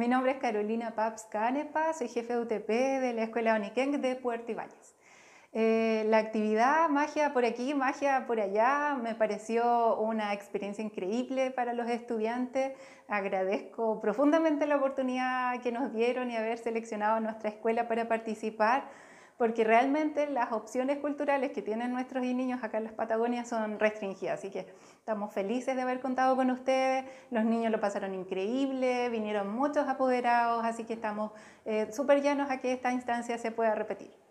Mi nombre es Carolina Paps Canepa, soy jefe UTP de la Escuela Oniquén de Puerto Ibáñez. Eh, la actividad magia por aquí, magia por allá, me pareció una experiencia increíble para los estudiantes. Agradezco profundamente la oportunidad que nos dieron y haber seleccionado nuestra escuela para participar porque realmente las opciones culturales que tienen nuestros niños acá en las Patagonias son restringidas. Así que estamos felices de haber contado con ustedes. Los niños lo pasaron increíble, vinieron muchos apoderados, así que estamos eh, súper llanos a que esta instancia se pueda repetir.